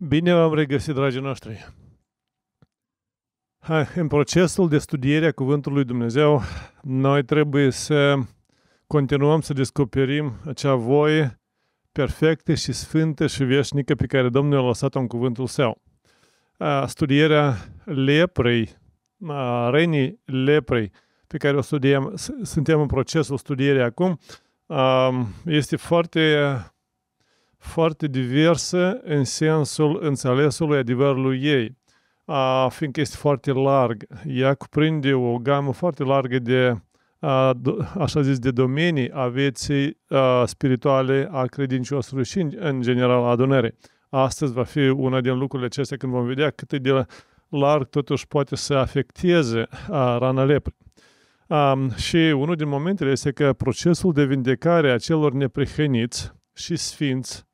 Bine v-am regăsit, dragii noștri! în procesul de studiere a Cuvântului Dumnezeu, noi trebuie să continuăm să descoperim acea voie perfectă și sfântă și veșnică pe care Domnul a lăsat-o în cuvântul său. Studierea leprei, a renii leprei, pe care o studiem, suntem în procesul studierii acum, este foarte foarte diversă în sensul înțelesului adevărului ei, a, fiindcă este foarte larg. Ea cuprinde o gamă foarte largă de, a, așa zis, de domenii a vieții a, spirituale a credinciosului și, în, în general, a adunării. Astăzi va fi una din lucrurile acestea când vom vedea cât de larg totuși poate să afecteze a, rana leprii. Um, și unul din momentele este că procesul de vindecare a celor neprihăniți și sfinți,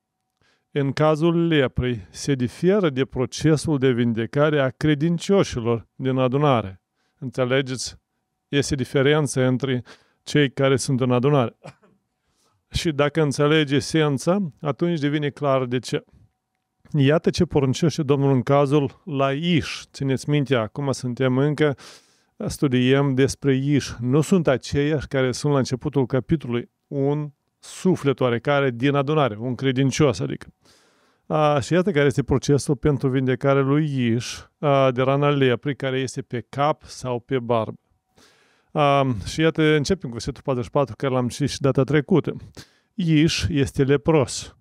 în cazul leprei, se diferă de procesul de vindecare a credincioșilor din adunare. Înțelegeți? Este diferența între cei care sunt în adunare. și dacă înțelege esența, atunci devine clar de ce. Iată ce poruncește Domnul în cazul la Iș. Țineți minte, acum suntem încă, studiem despre Iș. Nu sunt aceiași care sunt la începutul capitolului. Un suflet oarecare din adunare, un credincios, adică. A, și iată care este procesul pentru vindecare lui Iș a, de rana leprii care este pe cap sau pe barbă. A, și iată, începem cu setul 44, care l-am citit și data trecută. Iș este lepros.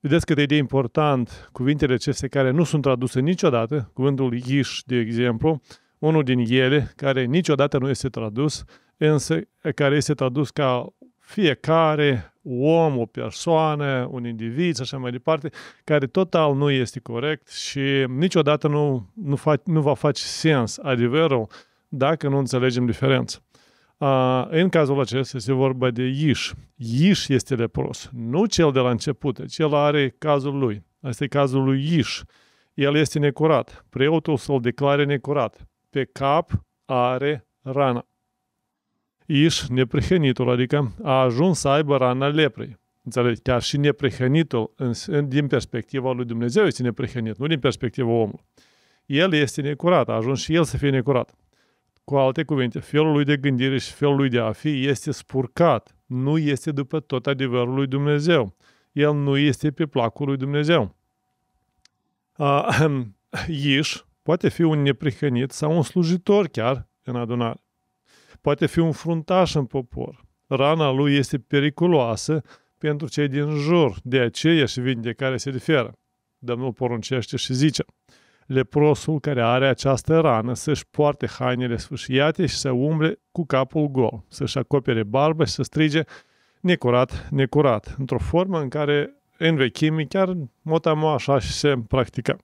Vedeți cât e de important cuvintele aceste care nu sunt traduse niciodată, cuvântul Iș, de exemplu, unul din ele, care niciodată nu este tradus, însă care este tradus ca fiecare om, o persoană, un individ și așa mai departe, care total nu este corect și niciodată nu, nu, fa- nu va face sens adevărul dacă nu înțelegem diferența. A, în cazul acesta este vorba de Iș. Iș este lepros, nu cel de la început, cel are cazul lui. Asta e cazul lui Iș. El este necurat. Preotul să-l declare necurat. Pe cap are rana. Iș, neprihănitul, adică a ajuns să aibă rana leprei. Înțelegi? Chiar și neprihănitul, în, în, din perspectiva lui Dumnezeu, este neprihănit, nu din perspectiva omului. El este necurat, a ajuns și el să fie necurat. Cu alte cuvinte, felul lui de gândire și felul lui de a fi este spurcat, nu este după tot adevărul lui Dumnezeu. El nu este pe placul lui Dumnezeu. Uh, Iș poate fi un neprihănit sau un slujitor chiar în adunare. Poate fi un fruntaș în popor. Rana lui este periculoasă pentru cei din jur, de aceea și vindecare se diferă. Domnul poruncește și zice, leprosul care are această rană să-și poarte hainele sfârșiate și să umble cu capul gol, să-și acopere barbă și să strige necurat, necurat, într-o formă în care în vechime chiar motamo așa și se practica.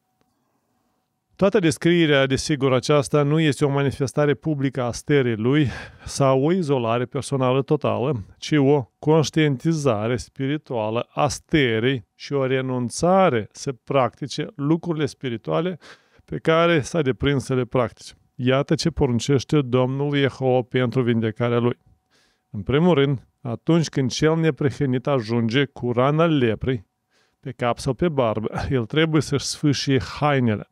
Toată descrierea, desigur, aceasta nu este o manifestare publică a stării lui sau o izolare personală totală, ci o conștientizare spirituală a stării și o renunțare să practice lucrurile spirituale pe care s-a deprins să le practice. Iată ce poruncește Domnul Jehova pentru vindecarea lui. În primul rând, atunci când cel neprehenit ajunge cu rana leprei, pe cap sau pe barbă, el trebuie să-și sfâșie hainele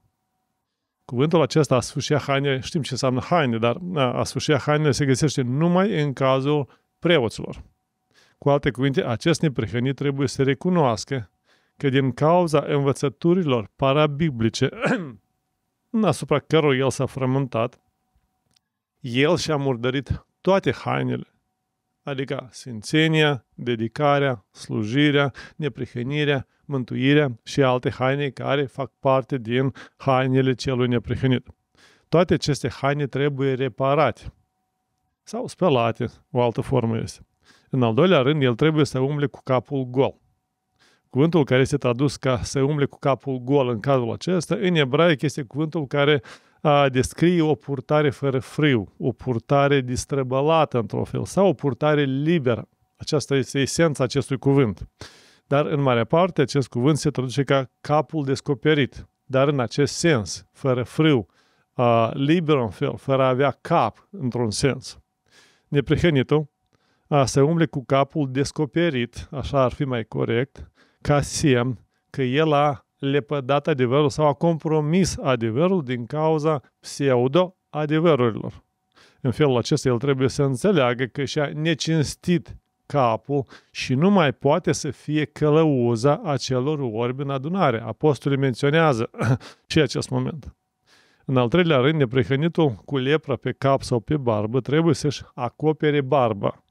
Cuvântul acesta, a sfâșia hainele, știm ce înseamnă haine, dar a sfâșia hainele se găsește numai în cazul preoților. Cu alte cuvinte, acest neprihănit trebuie să recunoască că din cauza învățăturilor parabiblice asupra cărora el s-a frământat, el și-a murdărit toate hainele adică sfințenia, dedicarea, slujirea, neprihănirea, mântuirea și alte haine care fac parte din hainele celui neprihănit. Toate aceste haine trebuie reparate sau spălate, o altă formă este. În al doilea rând, el trebuie să umble cu capul gol. Cuvântul care este tradus ca să umble cu capul gol în cazul acesta, în ebraic este cuvântul care a descrie o purtare fără frâu, o purtare distrăbălată într-un fel sau o purtare liberă. Aceasta este esența acestui cuvânt. Dar în mare parte acest cuvânt se traduce ca capul descoperit, dar în acest sens, fără frâu, a, liber în fel, fără a avea cap într-un sens. Neprihănitul a, se umble cu capul descoperit, așa ar fi mai corect, ca semn că el a lepădat adevărul sau a compromis adevărul din cauza pseudo-adevărurilor. În felul acesta el trebuie să înțeleagă că și-a necinstit capul și nu mai poate să fie călăuza acelor orbi în adunare. Apostolii menționează și acest moment. În al treilea rând, neprehănitul cu lepra pe cap sau pe barbă trebuie să-și acopere barba.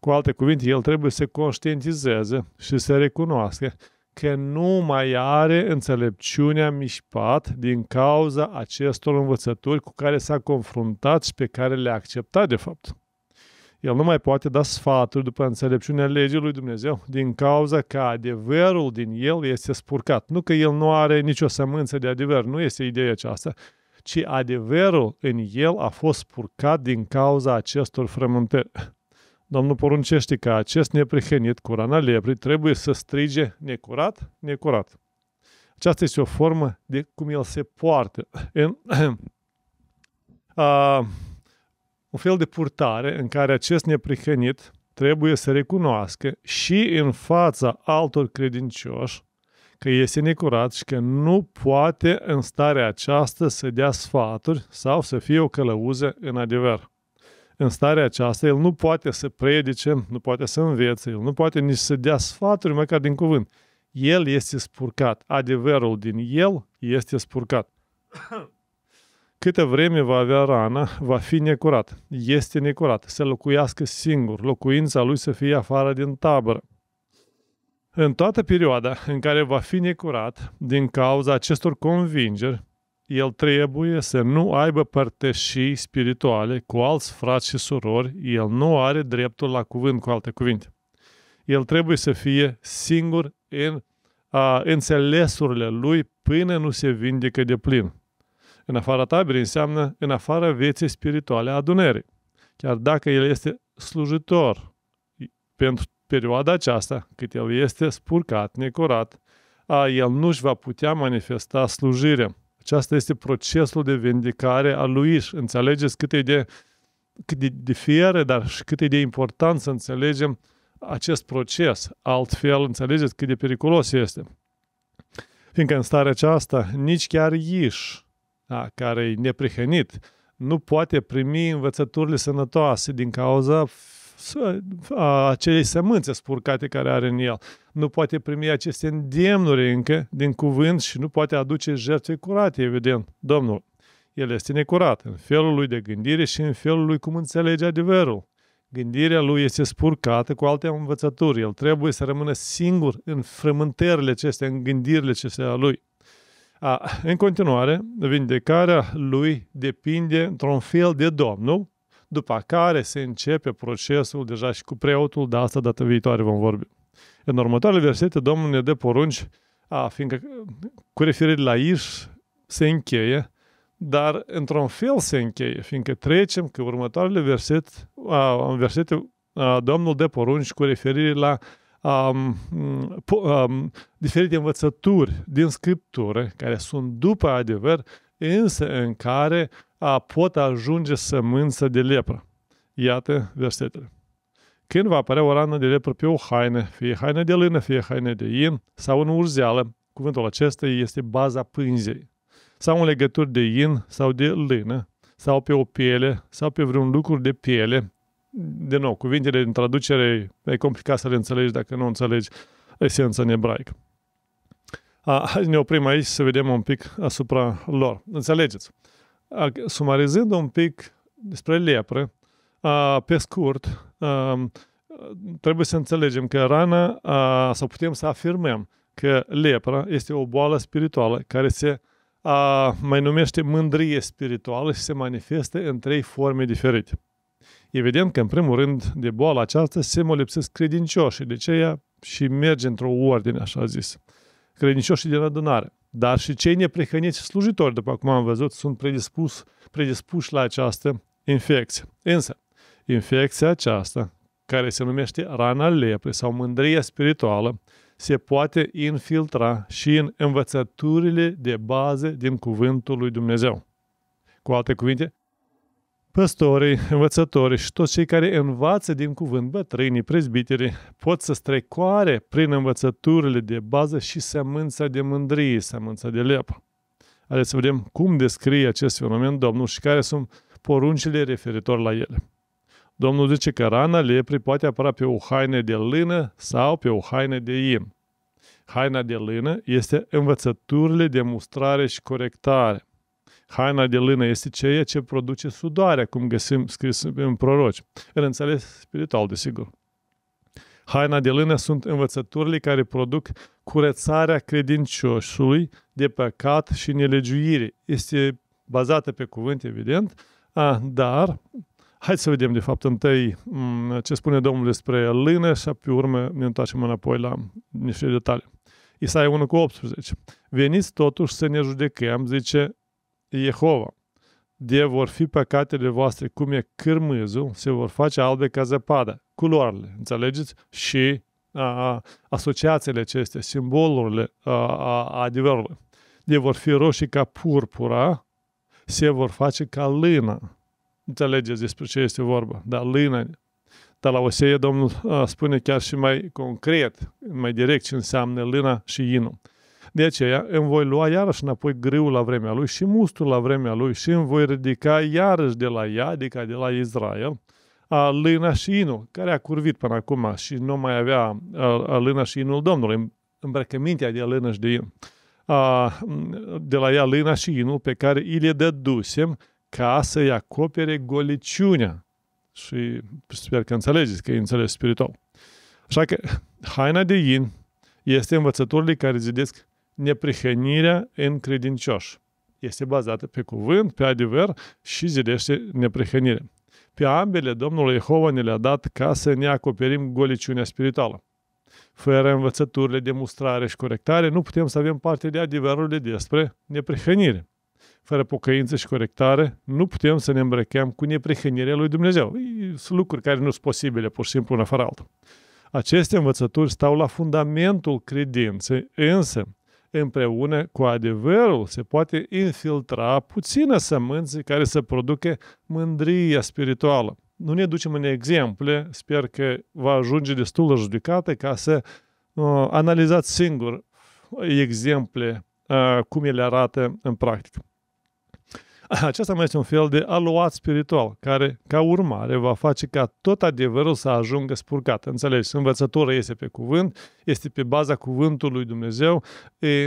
Cu alte cuvinte, el trebuie să conștientizeze și să recunoască că nu mai are înțelepciunea mișpat din cauza acestor învățături cu care s-a confruntat și pe care le-a acceptat, de fapt. El nu mai poate da sfaturi după înțelepciunea legii lui Dumnezeu, din cauza că adevărul din el este spurcat. Nu că el nu are nicio sămânță de adevăr, nu este ideea aceasta, ci adevărul în el a fost spurcat din cauza acestor frământări. Domnul poruncește că acest neprihănit curat la lepri trebuie să strige necurat, necurat. Aceasta este o formă de cum el se poartă. În, a, un fel de purtare în care acest neprihănit trebuie să recunoască și în fața altor credincioși că este necurat și că nu poate în starea aceasta să dea sfaturi sau să fie o călăuză în adevăr în starea aceasta, el nu poate să predice, nu poate să învețe, el nu poate nici să dea sfaturi măcar din cuvânt. El este spurcat. Adevărul din el este spurcat. Câte vreme va avea rana, va fi necurat. Este necurat. Să locuiască singur. Locuința lui să fie afară din tabără. În toată perioada în care va fi necurat din cauza acestor convingeri, el trebuie să nu aibă părteșii spirituale cu alți frați și surori, el nu are dreptul la cuvânt, cu alte cuvinte. El trebuie să fie singur în a, înțelesurile lui până nu se vindecă de plin. În afara taberei înseamnă în afara vieții spirituale a adunării. Chiar dacă el este slujitor pentru perioada aceasta, cât el este spurcat, necurat, a, el nu și va putea manifesta slujirea aceasta este procesul de vindicare a lui Iș. Înțelegeți cât e de, cât de, de fiere, dar și cât e de important să înțelegem acest proces. Altfel, înțelegeți cât de periculos este. Fiindcă în starea aceasta, nici chiar Iș, da, care e neprihănit, nu poate primi învățăturile sănătoase din cauza acelei sămânțe spurcate care are în el nu poate primi aceste îndemnuri încă din cuvânt și nu poate aduce jertfe curate, evident. Domnul, el este necurat în felul lui de gândire și în felul lui cum înțelege adevărul. Gândirea lui este spurcată cu alte învățături. El trebuie să rămână singur în frământările acestea, în gândirile acestea lui. A, în continuare, vindecarea lui depinde într-un fel de Domnul, după care se începe procesul deja și cu preotul, de asta data viitoare vom vorbi. În următoarele versete, Domnul ne dă porunci, a, fiindcă cu referire la Iș se încheie, dar într-un fel se încheie, fiindcă trecem că următoarele verset, a, versete, a, Domnul dă porunci cu referire la a, po, a, diferite învățături din Scriptură, care sunt după adevăr, însă în care a, pot ajunge sămânță de lepră. Iată versetele când va apărea o rană de lepră pe o haină, fie haină de lână, fie haină de in sau în urzeală, cuvântul acesta este baza pânzei, sau în legături de in sau de lână, sau pe o piele, sau pe vreun lucru de piele. De nou, cuvintele din traducere e complicat să le înțelegi dacă nu înțelegi esența în ebraic. A, hai ne oprim aici să vedem un pic asupra lor. Înțelegeți? A, sumarizând un pic despre lepră, pe scurt, trebuie să înțelegem că rana, sau putem să afirmăm că lepra este o boală spirituală care se mai numește mândrie spirituală și se manifestă în trei forme diferite. Evident că, în primul rând, de boala aceasta se lipsesc credincioșii, de aceea și merge într-o ordine, așa zis. Credincioșii din adunare. Dar și cei neprehăniți slujitori, după cum am văzut, sunt predispus, predispuși la această infecție. Însă, Infecția aceasta, care se numește rana lepre sau mândria spirituală, se poate infiltra și în învățăturile de bază din Cuvântul lui Dumnezeu. Cu alte cuvinte, păstorii, învățătorii și toți cei care învață din cuvânt, bătrânii, prezbiterii, pot să strecoare prin învățăturile de bază și sămânța de mândrie, sămânța de lepă. Haideți să vedem cum descrie acest fenomen Domnul și care sunt poruncile referitor la ele. Domnul zice că rana leprei poate apăra pe o haină de lână sau pe o haină de im. Haina de lână este învățăturile de mustrare și corectare. Haina de lână este ceea ce produce sudoarea, cum găsim scris în proroci, în înțeles spiritual, desigur. Haina de lână sunt învățăturile care produc curățarea credincioșului de păcat și nelegiuire. Este bazată pe cuvânt, evident, a, dar Hai să vedem, de fapt, întâi mm, ce spune Domnul despre lână și pe urmă ne întoarcem înapoi la niște detalii. Isaia 1 cu 18. Veniți totuși să ne judecăm, zice Jehova. De vor fi păcatele voastre cum e cârmâzul, se vor face albe ca zăpada. Culoarele, înțelegeți? Și a, asociațiile acestea, simbolurile a, a, a adevărului. De vor fi roșii ca purpura, se vor face ca lână înțelegeți despre ce este vorba, dar lână. Dar la Osee Domnul spune chiar și mai concret, mai direct ce înseamnă lână și inul. De aceea îmi voi lua iarăși înapoi grâul la vremea lui și mustul la vremea lui și îmi voi ridica iarăși de la ea, adică de la Israel, a lână și inul, care a curvit până acum și nu mai avea a lâna și inul Domnului, îmbrăcămintea de lână și de in. A, de la ea lina și inul pe care îi le dădusem ca să-i acopere goliciunea. Și sper că înțelegeți că e înțeles spiritual. Așa că haina de in este învățăturile care zidesc neprihănirea în credincioși. Este bazată pe cuvânt, pe adevăr și zidește neprihănirea. Pe ambele, Domnul Jehova ne le-a dat ca să ne acoperim goliciunea spirituală. Fără învățăturile de mustrare și corectare, nu putem să avem parte de adevărurile despre neprihănire fără pocăință și corectare, nu putem să ne îmbrăcheam cu neprihănirea lui Dumnezeu. Sunt lucruri care nu sunt posibile, pur și simplu, una fără altă. Aceste învățături stau la fundamentul credinței, însă, împreună cu adevărul, se poate infiltra puțină sămânță care să producă mândria spirituală. Nu ne ducem în exemple, sper că va ajunge destul de judecată ca să uh, analizați singur uh, exemple uh, cum ele arată în practică. Aceasta mai este un fel de aluat spiritual, care, ca urmare, va face ca tot adevărul să ajungă spurcat. Înțelegi? Învățătura este pe cuvânt, este pe baza cuvântului Dumnezeu,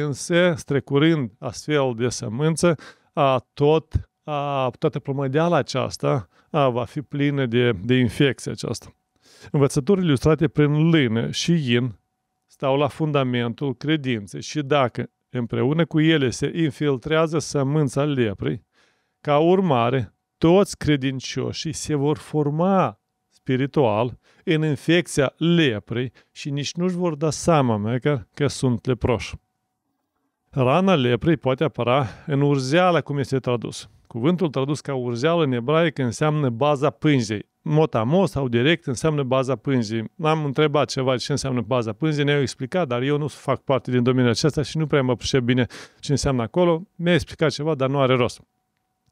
însă, strecurând astfel de sămânță, a tot, a, toată plămădeala aceasta a, va fi plină de, de infecție aceasta. Învățăturile ilustrate prin lână și in stau la fundamentul credinței și dacă împreună cu ele se infiltrează sămânța leprei, ca urmare, toți credincioșii se vor forma spiritual în infecția leprei și nici nu-și vor da seama măcar că sunt leproși. Rana leprei poate apăra în urzeală, cum este tradus. Cuvântul tradus ca urzeală în ebraică înseamnă baza pânzei. Motamos sau direct înseamnă baza pânzii. Am întrebat ceva ce înseamnă baza pânzei, ne-au explicat, dar eu nu fac parte din domeniul acesta și nu prea mă pricep bine ce înseamnă acolo. Mi-a explicat ceva, dar nu are rost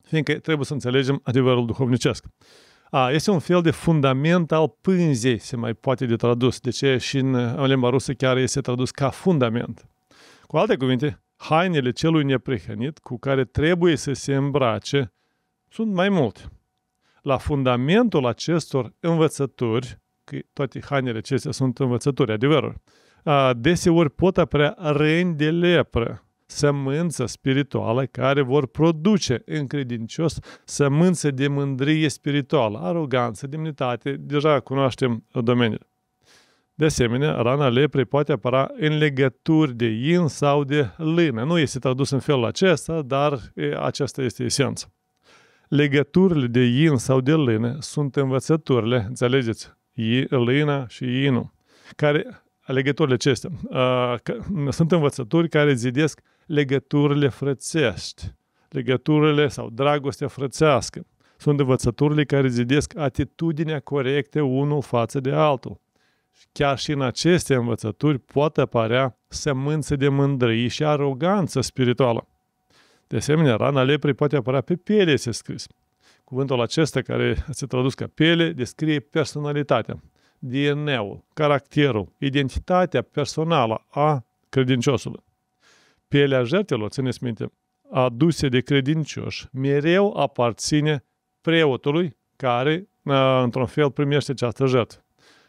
fiindcă trebuie să înțelegem adevărul duhovnicesc. A, este un fel de fundament al pânzei, se mai poate de tradus. De ce și în limba rusă chiar este tradus ca fundament. Cu alte cuvinte, hainele celui neprihănit cu care trebuie să se îmbrace sunt mai multe. La fundamentul acestor învățături, că toate hainele acestea sunt învățături, adevărul, deseori pot apărea răni de lepră, sămânță spirituală care vor produce în credincios sămânță de mândrie spirituală, aroganță, demnitate, deja cunoaștem domeniul. De asemenea, rana leprei poate apăra în legături de in sau de lână. Nu este tradus în felul acesta, dar aceasta este esența. Legăturile de in sau de lână sunt învățăturile, înțelegeți, I, și inul, care, legăturile acestea, uh, sunt învățături care zidesc legăturile frățești, legăturile sau dragostea frățească. Sunt învățăturile care zidesc atitudinea corectă unul față de altul. Chiar și în aceste învățături poate apărea sămânță de mândrie și aroganță spirituală. De asemenea, rana leprei poate apărea pe piele, este scris. Cuvântul acesta, care se tradus ca piele, descrie personalitatea, DNA-ul, caracterul, identitatea personală a credinciosului. Pielea jertelor, țineți minte, aduse de credincioși, mereu aparține preotului care, într-un fel, primește această jertă.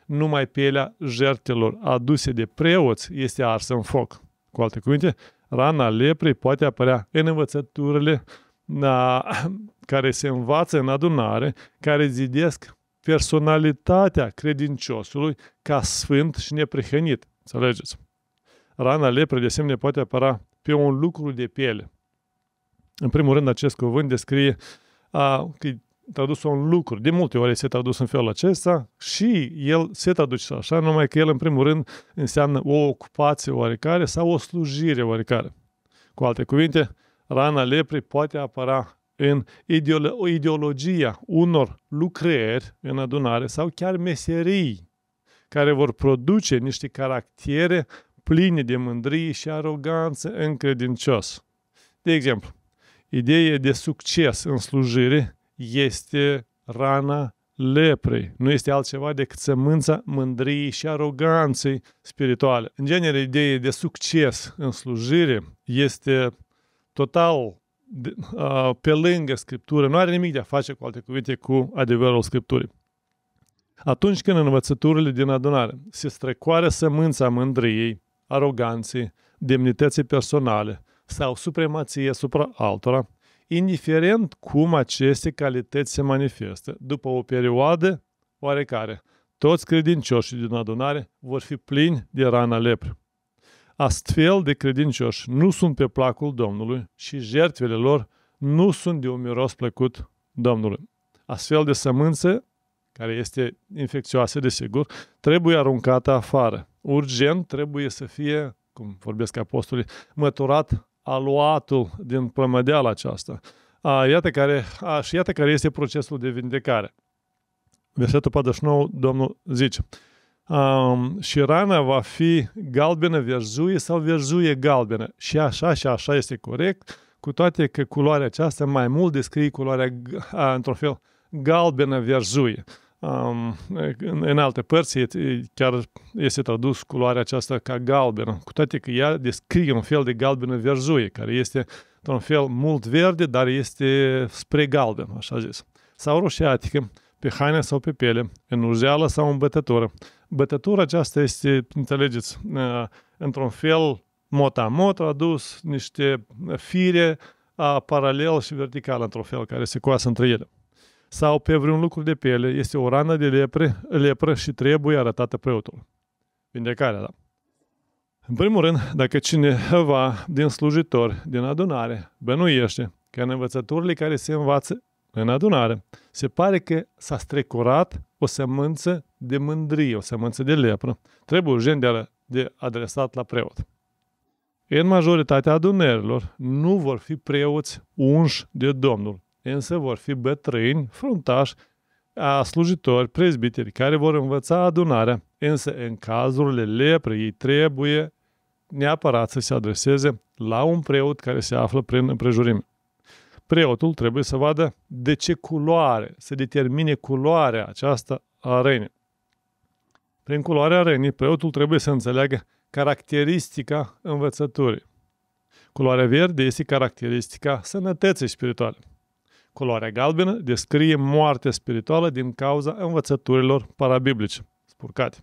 Numai pielea jertelor aduse de preoți este arsă în foc. Cu alte cuvinte, rana leprei poate apărea în învățăturile na, care se învață în adunare, care zidesc personalitatea credinciosului ca sfânt și neprihănit. Înțelegeți? Rana leprei, de asemenea, poate apăra pe un lucru de piele. În primul rând, acest cuvânt descrie a, că tradus un lucru. De multe ori se tradus în felul acesta și el se traduce așa, numai că el, în primul rând, înseamnă o ocupație oarecare sau o slujire oarecare. Cu alte cuvinte, rana leprei poate apăra în ideolo- ideologia unor lucrări în adunare sau chiar meserii care vor produce niște caractere pline de mândrie și aroganță încredincios. De exemplu, ideea de succes în slujire este rana leprei. Nu este altceva decât sămânța mândriei și aroganței spirituale. În genere, ideea de succes în slujire este total pe lângă Scriptură. Nu are nimic de a face, cu alte cuvinte, cu adevărul Scripturii. Atunci când învățăturile din adunare se strecoară sămânța mândriei, aroganție, demnității personale sau supremație asupra altora, indiferent cum aceste calități se manifestă, după o perioadă oarecare, toți credincioșii din adunare vor fi plini de rana lepră. Astfel de credincioși nu sunt pe placul Domnului și jertfele lor nu sunt de un miros plăcut Domnului. Astfel de sămânță, care este infecțioasă, desigur, trebuie aruncată afară urgent trebuie să fie, cum vorbesc apostolii, măturat aluatul din plămădeala aceasta. A, iată care, a, și iată care este procesul de vindecare. Versetul 49, Domnul zice, um, și rana va fi galbenă, verzuie sau verzuie galbenă. Și așa și așa este corect, cu toate că culoarea aceasta mai mult descrie culoarea, într-un fel, galbenă, verzuie um, în, în alte părți e, chiar este tradus culoarea aceasta ca galbenă, cu toate că ea descrie un fel de galbenă verzuie, care este într un fel mult verde, dar este spre galben, așa zis. Sau roșiatică, pe haine sau pe piele, în ujeală sau în bătătură. Bătătura aceasta este, înțelegeți, într-un fel mot-a-mot adus niște fire a paralel și vertical într-un fel, care se coasă între ele sau pe vreun lucru de piele, este o rană de lepre, lepră și trebuie arătată preotul. Vindecarea, da. În primul rând, dacă cineva din slujitor, din adunare, bănuiește că în învățăturile care se învață în adunare, se pare că s-a strecurat o sămânță de mândrie, o sămânță de lepră, trebuie urgent de adresat la preot. În majoritatea adunărilor nu vor fi preoți unși de Domnul, însă vor fi bătrâni, fruntași, a slujitori, prezbiteri, care vor învăța adunarea, însă în cazurile lepre ei trebuie neapărat să se adreseze la un preot care se află prin împrejurime. Preotul trebuie să vadă de ce culoare, să determine culoarea aceasta a renii. Prin culoarea renii, preotul trebuie să înțeleagă caracteristica învățăturii. Culoarea verde este caracteristica sănătății spirituale. Culoarea galbenă descrie moartea spirituală din cauza învățăturilor parabiblice, spurcate.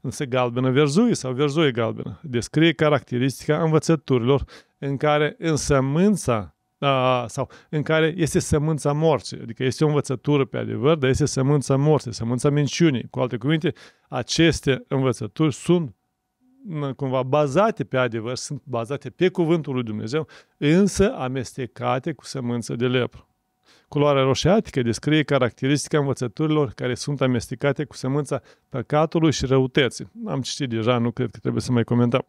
Însă galbenă verzuie sau verzuie galbenă descrie caracteristica învățăturilor în care însămânța a, sau în care este sămânța morții, adică este o învățătură pe adevăr, dar este sămânța morții, sămânța minciunii. Cu alte cuvinte, aceste învățături sunt cumva bazate pe adevăr, sunt bazate pe cuvântul lui Dumnezeu, însă amestecate cu sămânță de lepră. Culoarea roșiatică descrie caracteristica învățăturilor care sunt amestecate cu semânța păcatului și răutății. Am citit deja, nu cred că trebuie să mai comentăm.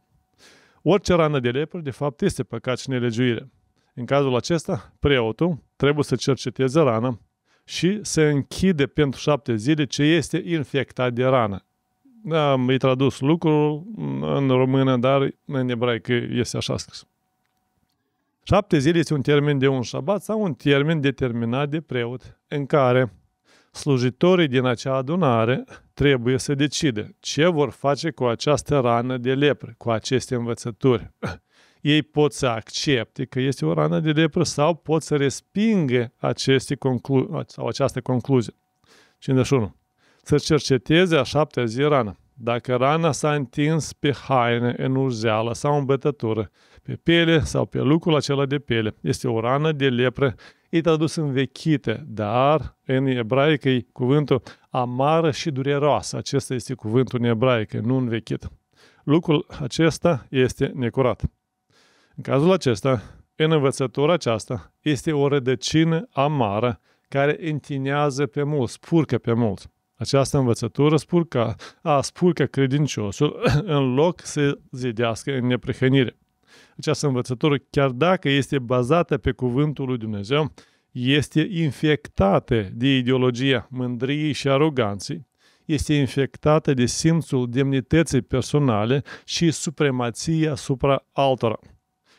Orice rană de lepră, de fapt, este păcat și nelegiuire. În cazul acesta, preotul trebuie să cerceteze rana și să închide pentru șapte zile ce este infectat de rană. Da, am tradus lucrul în română, dar în ebraică este așa scris. Șapte zile este un termen de un șabat sau un termen determinat de preot în care slujitorii din acea adunare trebuie să decide ce vor face cu această rană de lepră, cu aceste învățături. Ei pot să accepte că este o rană de lepră sau pot să respingă aceste conclu- sau această concluzie. 51. Să cerceteze a șaptea zi rana. Dacă rana s-a întins pe haine, în urzeală sau în bătătură, pe piele sau pe lucrul acela de piele. Este o rană de lepră. E tradus vechite dar în ebraică e cuvântul amară și dureroasă. Acesta este cuvântul în ebraică, nu învechit. Lucrul acesta este necurat. În cazul acesta, în învățătura aceasta, este o rădăcină amară care întinează pe mult, spurcă pe mult. Această învățătură spurca, a spurcă credinciosul în loc să zidească în neprihănire această învățătură, chiar dacă este bazată pe cuvântul lui Dumnezeu, este infectată de ideologia mândriei și aroganței, este infectată de simțul demnității personale și supremației asupra altora.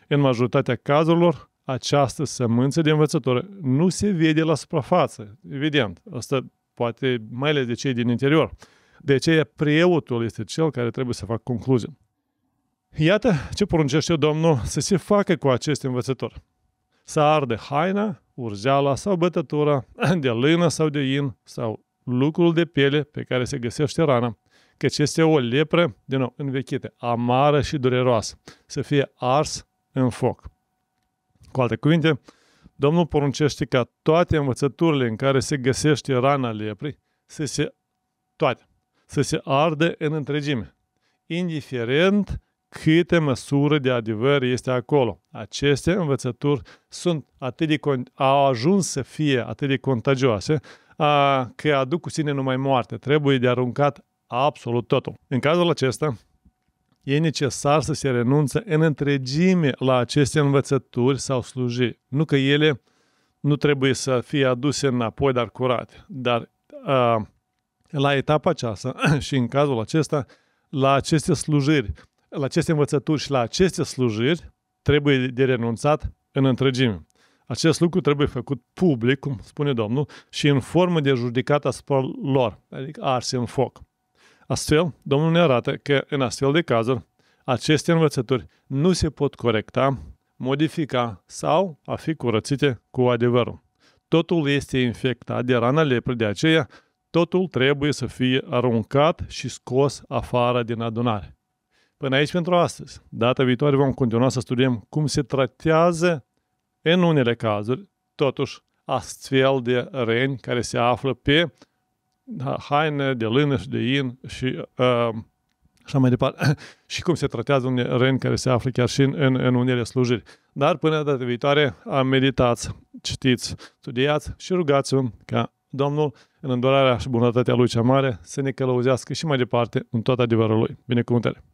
În majoritatea cazurilor, această sămânță de învățătură nu se vede la suprafață, evident. Asta poate mai ales de cei din interior. De aceea preotul este cel care trebuie să facă concluzii. Iată ce poruncește Domnul să se facă cu acest învățător. Să arde haina, urzeala sau bătătura de lână sau de in sau lucrul de piele pe care se găsește rana, căci este o lepră, din nou, învechită, amară și dureroasă, să fie ars în foc. Cu alte cuvinte, Domnul poruncește ca toate învățăturile în care se găsește rana leprii să se, toate, să se arde în întregime, indiferent câtă măsură de adevăr este acolo. Aceste învățături sunt atât de con- au ajuns să fie atât de contagioase a, că aduc cu sine numai moarte. Trebuie de aruncat absolut totul. În cazul acesta, e necesar să se renunțe în întregime la aceste învățături sau slujiri. Nu că ele nu trebuie să fie aduse înapoi, dar curate. Dar a, la etapa aceasta și în cazul acesta, la aceste slujiri, la aceste învățături și la aceste slujiri trebuie de renunțat în întregime. Acest lucru trebuie făcut public, cum spune Domnul, și în formă de judecată asupra lor, adică arse în foc. Astfel, Domnul ne arată că în astfel de cazuri, aceste învățături nu se pot corecta, modifica sau a fi curățite cu adevărul. Totul este infectat de rana lepră, de aceea totul trebuie să fie aruncat și scos afară din adunare. Până aici pentru astăzi. Data viitoare vom continua să studiem cum se tratează, în unele cazuri, totuși, astfel de reni care se află pe da, haine de lână și de in și uh, așa mai departe, și cum se tratează un ren care se află chiar și în, în, în unele slujiri. Dar până data viitoare, am meditați, citiți, studiați și rugați-vă ca Domnul, în îndurarea și bunătatea Lui cea mare, să ne călăuzească și mai departe în tot adevărul Lui. Binecuvântare!